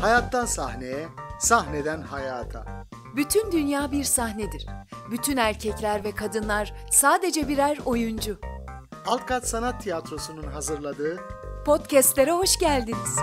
Hayattan sahneye, sahneden hayata. Bütün dünya bir sahnedir. Bütün erkekler ve kadınlar sadece birer oyuncu. Alt Kat Sanat Tiyatrosu'nun hazırladığı podcastlere hoş geldiniz.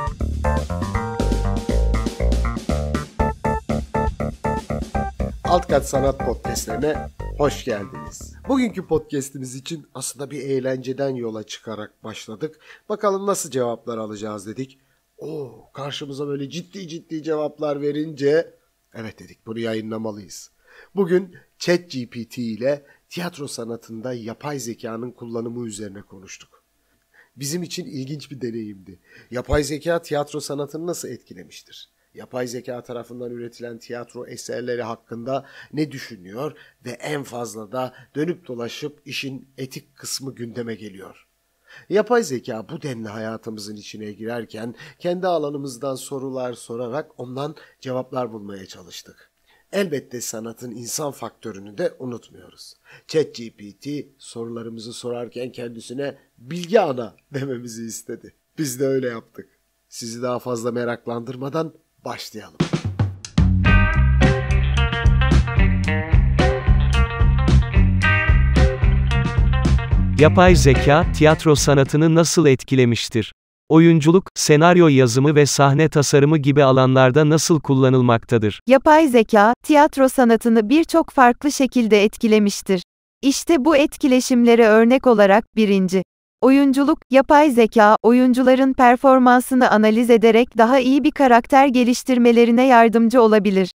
Alt Kat Sanat Podcastlerine hoş geldiniz. Bugünkü podcast'imiz için aslında bir eğlenceden yola çıkarak başladık. Bakalım nasıl cevaplar alacağız dedik. Oo, karşımıza böyle ciddi ciddi cevaplar verince evet dedik bunu yayınlamalıyız. Bugün ChatGPT ile tiyatro sanatında yapay zekanın kullanımı üzerine konuştuk. Bizim için ilginç bir deneyimdi. Yapay zeka tiyatro sanatını nasıl etkilemiştir? yapay zeka tarafından üretilen tiyatro eserleri hakkında ne düşünüyor ve en fazla da dönüp dolaşıp işin etik kısmı gündeme geliyor. Yapay zeka bu denli hayatımızın içine girerken kendi alanımızdan sorular sorarak ondan cevaplar bulmaya çalıştık. Elbette sanatın insan faktörünü de unutmuyoruz. ChatGPT sorularımızı sorarken kendisine bilgi ana dememizi istedi. Biz de öyle yaptık. Sizi daha fazla meraklandırmadan başlayalım. Yapay zeka, tiyatro sanatını nasıl etkilemiştir? Oyunculuk, senaryo yazımı ve sahne tasarımı gibi alanlarda nasıl kullanılmaktadır? Yapay zeka, tiyatro sanatını birçok farklı şekilde etkilemiştir. İşte bu etkileşimlere örnek olarak birinci Oyunculuk, yapay zeka, oyuncuların performansını analiz ederek daha iyi bir karakter geliştirmelerine yardımcı olabilir.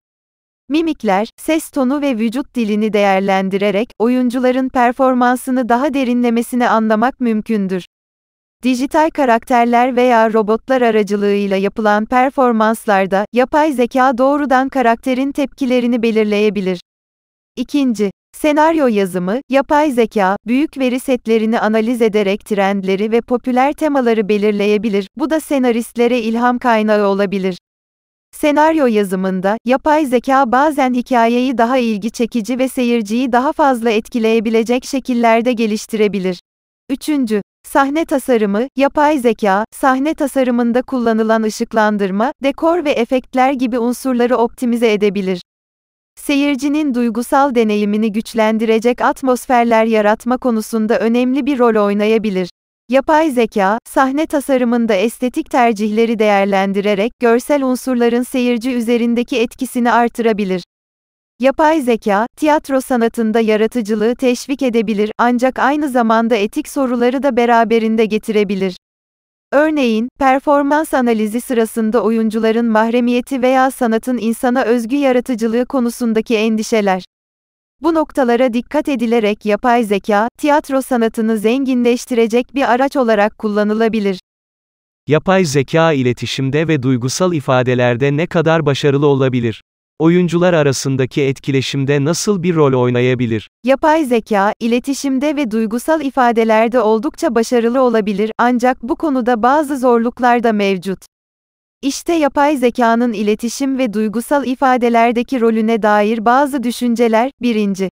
Mimikler, ses tonu ve vücut dilini değerlendirerek oyuncuların performansını daha derinlemesine anlamak mümkündür. Dijital karakterler veya robotlar aracılığıyla yapılan performanslarda yapay zeka doğrudan karakterin tepkilerini belirleyebilir. İkinci, Senaryo yazımı, yapay zeka, büyük veri setlerini analiz ederek trendleri ve popüler temaları belirleyebilir, bu da senaristlere ilham kaynağı olabilir. Senaryo yazımında, yapay zeka bazen hikayeyi daha ilgi çekici ve seyirciyi daha fazla etkileyebilecek şekillerde geliştirebilir. 3. Sahne tasarımı, yapay zeka, sahne tasarımında kullanılan ışıklandırma, dekor ve efektler gibi unsurları optimize edebilir seyircinin duygusal deneyimini güçlendirecek atmosferler yaratma konusunda önemli bir rol oynayabilir. Yapay zeka, sahne tasarımında estetik tercihleri değerlendirerek görsel unsurların seyirci üzerindeki etkisini artırabilir. Yapay zeka, tiyatro sanatında yaratıcılığı teşvik edebilir ancak aynı zamanda etik soruları da beraberinde getirebilir. Örneğin, performans analizi sırasında oyuncuların mahremiyeti veya sanatın insana özgü yaratıcılığı konusundaki endişeler. Bu noktalara dikkat edilerek yapay zeka, tiyatro sanatını zenginleştirecek bir araç olarak kullanılabilir. Yapay zeka iletişimde ve duygusal ifadelerde ne kadar başarılı olabilir? oyuncular arasındaki etkileşimde nasıl bir rol oynayabilir? Yapay zeka, iletişimde ve duygusal ifadelerde oldukça başarılı olabilir ancak bu konuda bazı zorluklar da mevcut. İşte yapay zekanın iletişim ve duygusal ifadelerdeki rolüne dair bazı düşünceler. Birinci,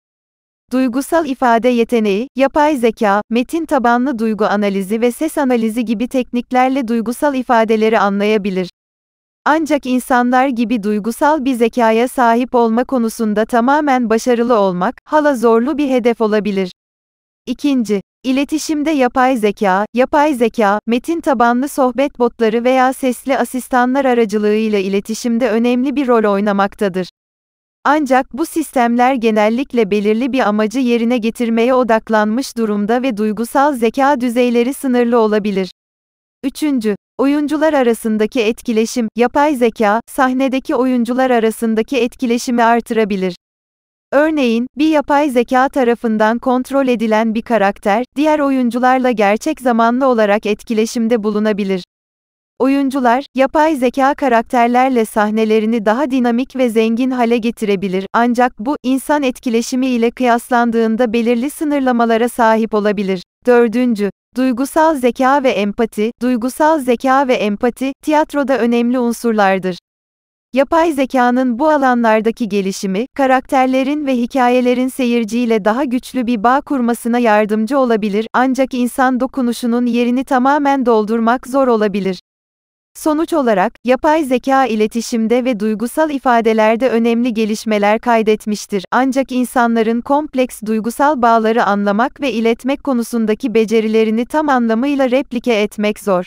Duygusal ifade yeteneği, yapay zeka, metin tabanlı duygu analizi ve ses analizi gibi tekniklerle duygusal ifadeleri anlayabilir. Ancak insanlar gibi duygusal bir zekaya sahip olma konusunda tamamen başarılı olmak, hala zorlu bir hedef olabilir. İkinci, iletişimde yapay zeka, yapay zeka, metin tabanlı sohbet botları veya sesli asistanlar aracılığıyla iletişimde önemli bir rol oynamaktadır. Ancak bu sistemler genellikle belirli bir amacı yerine getirmeye odaklanmış durumda ve duygusal zeka düzeyleri sınırlı olabilir. Üçüncü, Oyuncular arasındaki etkileşim, yapay zeka, sahnedeki oyuncular arasındaki etkileşimi artırabilir. Örneğin, bir yapay zeka tarafından kontrol edilen bir karakter, diğer oyuncularla gerçek zamanlı olarak etkileşimde bulunabilir. Oyuncular, yapay zeka karakterlerle sahnelerini daha dinamik ve zengin hale getirebilir, ancak bu, insan etkileşimi ile kıyaslandığında belirli sınırlamalara sahip olabilir. Dördüncü Duygusal zeka ve empati, duygusal zeka ve empati, tiyatroda önemli unsurlardır. Yapay zekanın bu alanlardaki gelişimi, karakterlerin ve hikayelerin seyirciyle daha güçlü bir bağ kurmasına yardımcı olabilir, ancak insan dokunuşunun yerini tamamen doldurmak zor olabilir. Sonuç olarak, yapay zeka iletişimde ve duygusal ifadelerde önemli gelişmeler kaydetmiştir. Ancak insanların kompleks duygusal bağları anlamak ve iletmek konusundaki becerilerini tam anlamıyla replike etmek zor.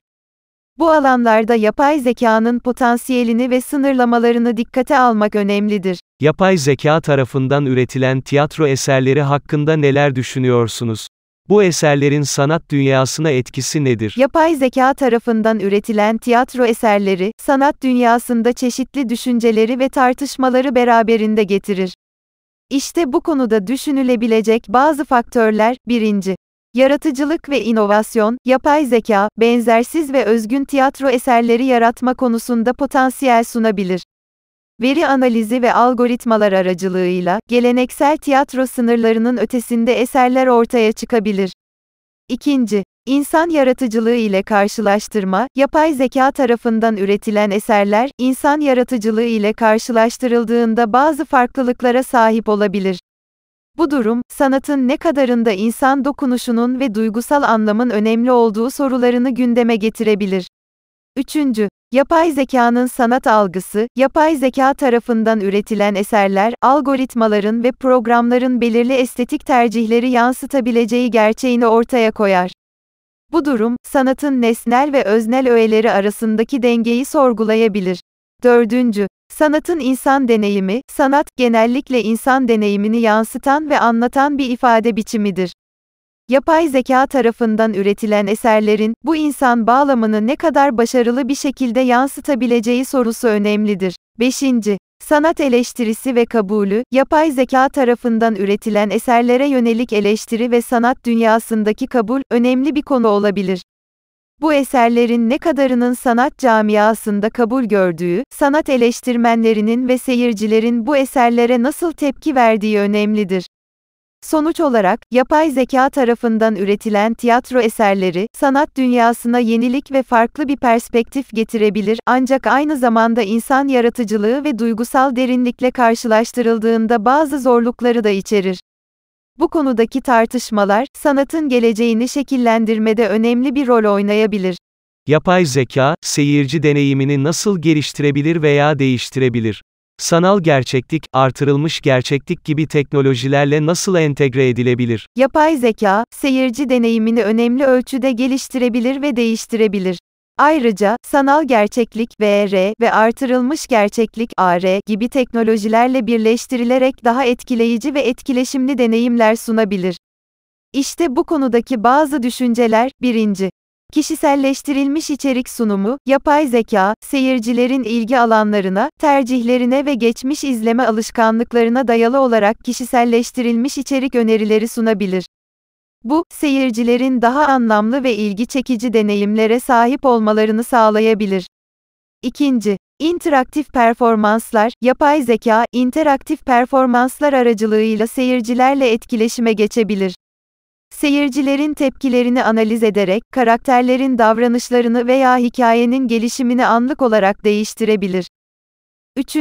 Bu alanlarda yapay zekanın potansiyelini ve sınırlamalarını dikkate almak önemlidir. Yapay zeka tarafından üretilen tiyatro eserleri hakkında neler düşünüyorsunuz? Bu eserlerin sanat dünyasına etkisi nedir? Yapay zeka tarafından üretilen tiyatro eserleri, sanat dünyasında çeşitli düşünceleri ve tartışmaları beraberinde getirir. İşte bu konuda düşünülebilecek bazı faktörler, birinci, Yaratıcılık ve inovasyon, yapay zeka, benzersiz ve özgün tiyatro eserleri yaratma konusunda potansiyel sunabilir veri analizi ve algoritmalar aracılığıyla geleneksel tiyatro sınırlarının ötesinde eserler ortaya çıkabilir. İkinci, insan yaratıcılığı ile karşılaştırma, yapay zeka tarafından üretilen eserler, insan yaratıcılığı ile karşılaştırıldığında bazı farklılıklara sahip olabilir. Bu durum, sanatın ne kadarında insan dokunuşunun ve duygusal anlamın önemli olduğu sorularını gündeme getirebilir. Üçüncü, Yapay zekanın sanat algısı, yapay zeka tarafından üretilen eserler, algoritmaların ve programların belirli estetik tercihleri yansıtabileceği gerçeğini ortaya koyar. Bu durum, sanatın nesnel ve öznel öğeleri arasındaki dengeyi sorgulayabilir. Dördüncü, sanatın insan deneyimi, sanat, genellikle insan deneyimini yansıtan ve anlatan bir ifade biçimidir. Yapay zeka tarafından üretilen eserlerin bu insan bağlamını ne kadar başarılı bir şekilde yansıtabileceği sorusu önemlidir. 5. Sanat eleştirisi ve kabulü, yapay zeka tarafından üretilen eserlere yönelik eleştiri ve sanat dünyasındaki kabul önemli bir konu olabilir. Bu eserlerin ne kadarının sanat camiasında kabul gördüğü, sanat eleştirmenlerinin ve seyircilerin bu eserlere nasıl tepki verdiği önemlidir. Sonuç olarak, yapay zeka tarafından üretilen tiyatro eserleri, sanat dünyasına yenilik ve farklı bir perspektif getirebilir, ancak aynı zamanda insan yaratıcılığı ve duygusal derinlikle karşılaştırıldığında bazı zorlukları da içerir. Bu konudaki tartışmalar, sanatın geleceğini şekillendirmede önemli bir rol oynayabilir. Yapay zeka, seyirci deneyimini nasıl geliştirebilir veya değiştirebilir? Sanal gerçeklik, artırılmış gerçeklik gibi teknolojilerle nasıl entegre edilebilir? Yapay zeka, seyirci deneyimini önemli ölçüde geliştirebilir ve değiştirebilir. Ayrıca, sanal gerçeklik VR ve artırılmış gerçeklik AR gibi teknolojilerle birleştirilerek daha etkileyici ve etkileşimli deneyimler sunabilir. İşte bu konudaki bazı düşünceler, 1. Kişiselleştirilmiş içerik sunumu, yapay zeka, seyircilerin ilgi alanlarına, tercihlerine ve geçmiş izleme alışkanlıklarına dayalı olarak kişiselleştirilmiş içerik önerileri sunabilir. Bu, seyircilerin daha anlamlı ve ilgi çekici deneyimlere sahip olmalarını sağlayabilir. İkinci, interaktif performanslar, yapay zeka, interaktif performanslar aracılığıyla seyircilerle etkileşime geçebilir. Seyircilerin tepkilerini analiz ederek karakterlerin davranışlarını veya hikayenin gelişimini anlık olarak değiştirebilir. 3.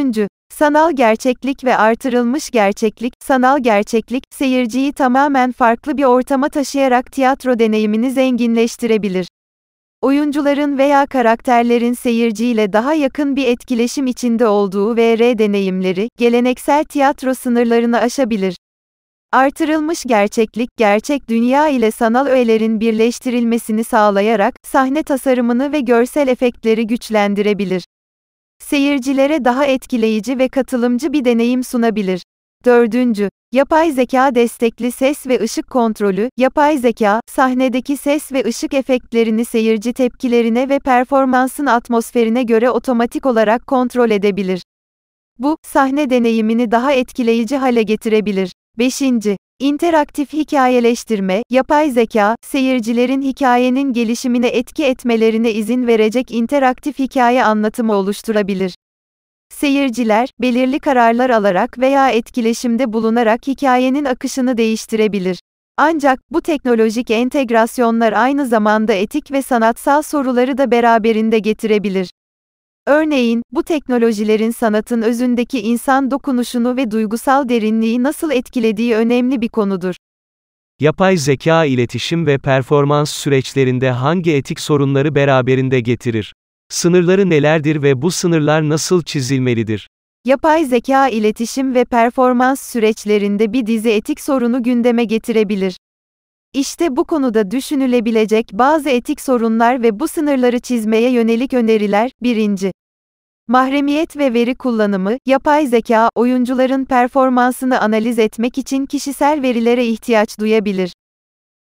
Sanal gerçeklik ve artırılmış gerçeklik, sanal gerçeklik, seyirciyi tamamen farklı bir ortama taşıyarak tiyatro deneyimini zenginleştirebilir. Oyuncuların veya karakterlerin seyirciyle daha yakın bir etkileşim içinde olduğu VR deneyimleri, geleneksel tiyatro sınırlarını aşabilir. Artırılmış gerçeklik gerçek dünya ile sanal öğelerin birleştirilmesini sağlayarak sahne tasarımını ve görsel efektleri güçlendirebilir. Seyircilere daha etkileyici ve katılımcı bir deneyim sunabilir. 4. Yapay zeka destekli ses ve ışık kontrolü, yapay zeka, sahnedeki ses ve ışık efektlerini seyirci tepkilerine ve performansın atmosferine göre otomatik olarak kontrol edebilir. Bu, sahne deneyimini daha etkileyici hale getirebilir. 5. İnteraktif hikayeleştirme, yapay zeka, seyircilerin hikayenin gelişimine etki etmelerine izin verecek interaktif hikaye anlatımı oluşturabilir. Seyirciler, belirli kararlar alarak veya etkileşimde bulunarak hikayenin akışını değiştirebilir. Ancak, bu teknolojik entegrasyonlar aynı zamanda etik ve sanatsal soruları da beraberinde getirebilir. Örneğin, bu teknolojilerin sanatın özündeki insan dokunuşunu ve duygusal derinliği nasıl etkilediği önemli bir konudur. Yapay zeka iletişim ve performans süreçlerinde hangi etik sorunları beraberinde getirir? Sınırları nelerdir ve bu sınırlar nasıl çizilmelidir? Yapay zeka iletişim ve performans süreçlerinde bir dizi etik sorunu gündeme getirebilir. İşte bu konuda düşünülebilecek bazı etik sorunlar ve bu sınırları çizmeye yönelik öneriler. 1. Mahremiyet ve veri kullanımı, yapay zeka, oyuncuların performansını analiz etmek için kişisel verilere ihtiyaç duyabilir.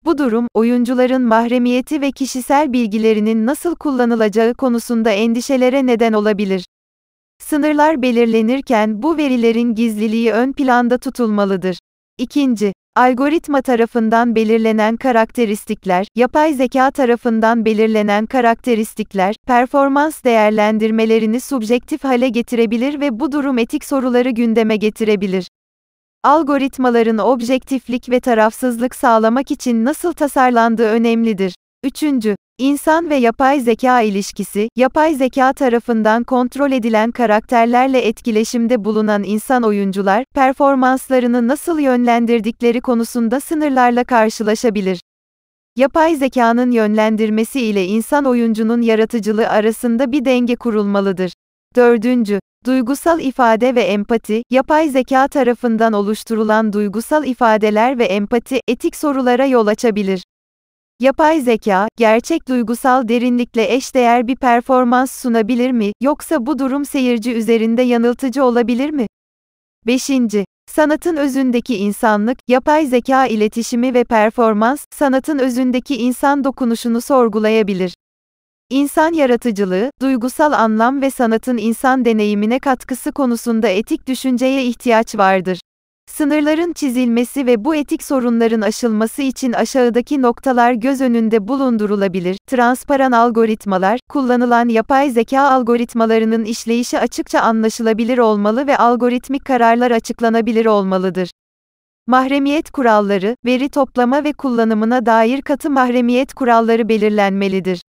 Bu durum, oyuncuların mahremiyeti ve kişisel bilgilerinin nasıl kullanılacağı konusunda endişelere neden olabilir. Sınırlar belirlenirken bu verilerin gizliliği ön planda tutulmalıdır. İkinci, Algoritma tarafından belirlenen karakteristikler, yapay zeka tarafından belirlenen karakteristikler, performans değerlendirmelerini subjektif hale getirebilir ve bu durum etik soruları gündeme getirebilir. Algoritmaların objektiflik ve tarafsızlık sağlamak için nasıl tasarlandığı önemlidir. Üçüncü, insan ve yapay zeka ilişkisi, yapay zeka tarafından kontrol edilen karakterlerle etkileşimde bulunan insan oyuncular, performanslarını nasıl yönlendirdikleri konusunda sınırlarla karşılaşabilir. Yapay zekanın yönlendirmesi ile insan oyuncunun yaratıcılığı arasında bir denge kurulmalıdır. Dördüncü, Duygusal ifade ve empati, yapay zeka tarafından oluşturulan duygusal ifadeler ve empati, etik sorulara yol açabilir. Yapay zeka, gerçek duygusal derinlikle eşdeğer bir performans sunabilir mi, yoksa bu durum seyirci üzerinde yanıltıcı olabilir mi? 5. Sanatın özündeki insanlık, yapay zeka iletişimi ve performans, sanatın özündeki insan dokunuşunu sorgulayabilir. İnsan yaratıcılığı, duygusal anlam ve sanatın insan deneyimine katkısı konusunda etik düşünceye ihtiyaç vardır. Sınırların çizilmesi ve bu etik sorunların aşılması için aşağıdaki noktalar göz önünde bulundurulabilir. Transparan algoritmalar, kullanılan yapay zeka algoritmalarının işleyişi açıkça anlaşılabilir olmalı ve algoritmik kararlar açıklanabilir olmalıdır. Mahremiyet kuralları, veri toplama ve kullanımına dair katı mahremiyet kuralları belirlenmelidir.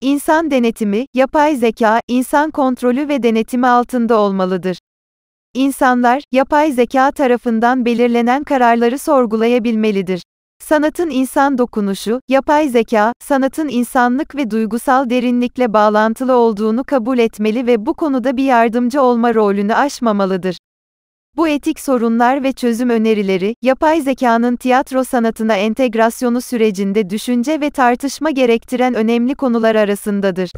İnsan denetimi, yapay zeka, insan kontrolü ve denetimi altında olmalıdır. İnsanlar, yapay zeka tarafından belirlenen kararları sorgulayabilmelidir. Sanatın insan dokunuşu, yapay zeka, sanatın insanlık ve duygusal derinlikle bağlantılı olduğunu kabul etmeli ve bu konuda bir yardımcı olma rolünü aşmamalıdır. Bu etik sorunlar ve çözüm önerileri, yapay zekanın tiyatro sanatına entegrasyonu sürecinde düşünce ve tartışma gerektiren önemli konular arasındadır.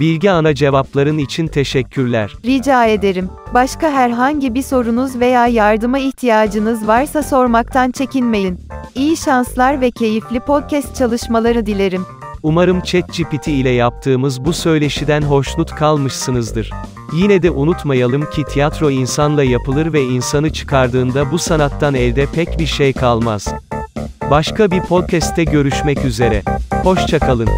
Bilgi ana cevapların için teşekkürler. Rica ederim. Başka herhangi bir sorunuz veya yardıma ihtiyacınız varsa sormaktan çekinmeyin. İyi şanslar ve keyifli podcast çalışmaları dilerim. Umarım ChatGPT ile yaptığımız bu söyleşiden hoşnut kalmışsınızdır. Yine de unutmayalım ki tiyatro insanla yapılır ve insanı çıkardığında bu sanattan elde pek bir şey kalmaz. Başka bir podcast'te görüşmek üzere. Hoşçakalın.